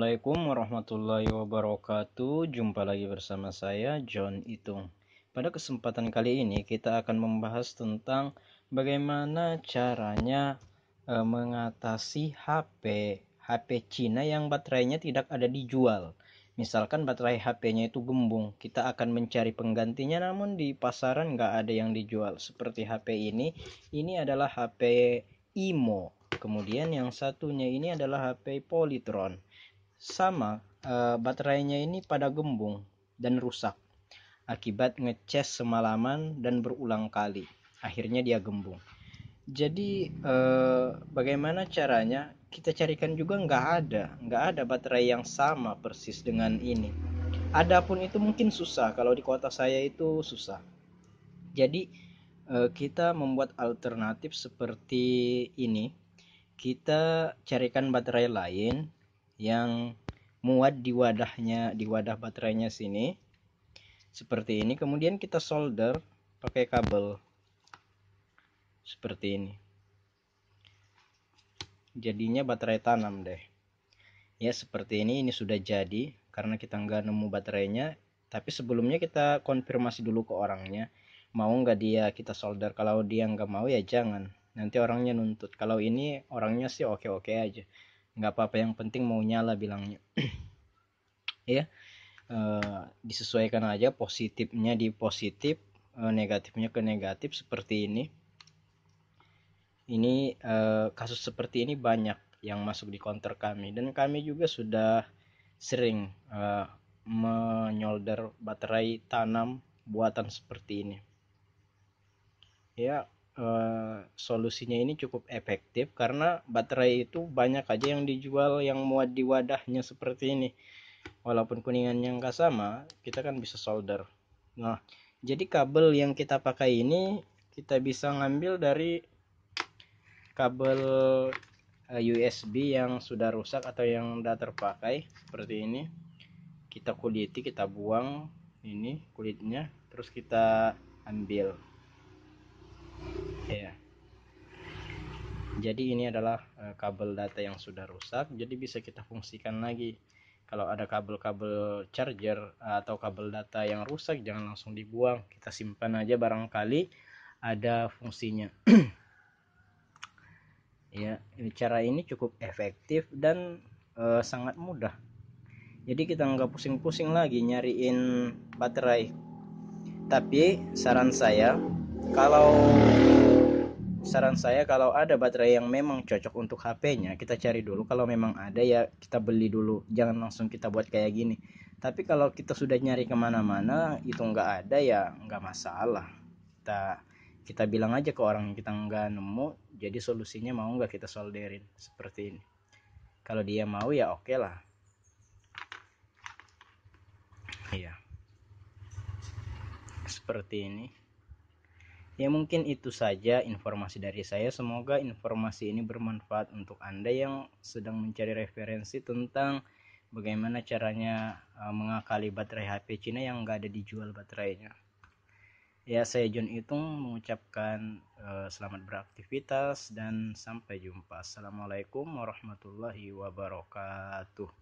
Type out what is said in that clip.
Assalamualaikum warahmatullahi wabarakatuh. Jumpa lagi bersama saya John Itung. Pada kesempatan kali ini kita akan membahas tentang bagaimana caranya e, mengatasi HP HP Cina yang baterainya tidak ada dijual. Misalkan baterai HP-nya itu gembung, kita akan mencari penggantinya namun di pasaran nggak ada yang dijual. Seperti HP ini, ini adalah HP IMO. Kemudian yang satunya ini adalah HP Polytron. Sama, uh, baterainya ini pada gembung dan rusak akibat ngeces semalaman dan berulang kali. Akhirnya dia gembung. Jadi uh, bagaimana caranya? Kita carikan juga nggak ada, nggak ada baterai yang sama persis dengan ini. Adapun itu mungkin susah kalau di kota saya itu susah. Jadi uh, kita membuat alternatif seperti ini. Kita carikan baterai lain yang muat di wadahnya di wadah baterainya sini seperti ini kemudian kita solder pakai kabel seperti ini jadinya baterai tanam deh ya seperti ini ini sudah jadi karena kita nggak nemu baterainya tapi sebelumnya kita konfirmasi dulu ke orangnya mau nggak dia kita solder kalau dia nggak mau ya jangan nanti orangnya nuntut kalau ini orangnya sih oke oke aja nggak apa-apa yang penting mau nyala bilangnya ya uh, disesuaikan aja positifnya di positif uh, negatifnya ke negatif seperti ini ini uh, kasus seperti ini banyak yang masuk di counter kami dan kami juga sudah sering uh, menyolder baterai tanam buatan seperti ini ya Eh, solusinya ini cukup efektif karena baterai itu banyak aja yang dijual yang muat di wadahnya seperti ini walaupun kuningannya nggak sama kita kan bisa solder nah jadi kabel yang kita pakai ini kita bisa ngambil dari kabel eh, USB yang sudah rusak atau yang sudah terpakai seperti ini kita kuliti kita buang ini kulitnya terus kita ambil ya jadi ini adalah eh, kabel data yang sudah rusak jadi bisa kita fungsikan lagi kalau ada kabel-kabel charger atau kabel data yang rusak jangan langsung dibuang kita simpan aja barangkali ada fungsinya ya ini cara ini cukup efektif dan uh, sangat mudah jadi kita nggak pusing-pusing lagi nyariin baterai tapi saran saya kalau saran saya kalau ada baterai yang memang cocok untuk HP-nya kita cari dulu kalau memang ada ya kita beli dulu jangan langsung kita buat kayak gini tapi kalau kita sudah nyari kemana-mana itu nggak ada ya nggak masalah kita kita bilang aja ke orang yang kita nggak nemu jadi solusinya mau nggak kita solderin seperti ini kalau dia mau ya oke okay lah iya seperti ini Ya mungkin itu saja informasi dari saya. Semoga informasi ini bermanfaat untuk Anda yang sedang mencari referensi tentang bagaimana caranya eh, mengakali baterai HP Cina yang nggak ada dijual baterainya. Ya saya John Itung mengucapkan uh, selamat beraktivitas dan sampai jumpa. Assalamualaikum warahmatullahi wabarakatuh.